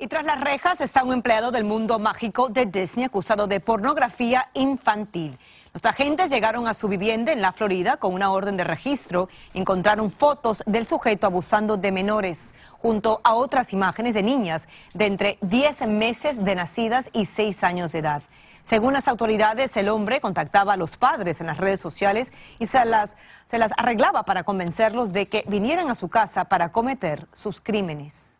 Y tras las rejas está un empleado del mundo mágico de Disney acusado de pornografía infantil. Los agentes llegaron a su vivienda en la Florida con una orden de registro. Encontraron fotos del sujeto abusando de menores, junto a otras imágenes de niñas de entre 10 meses de nacidas y 6 años de edad. Según las autoridades, el hombre contactaba a los padres en las redes sociales y se las, se las arreglaba para convencerlos de que vinieran a su casa para cometer sus crímenes.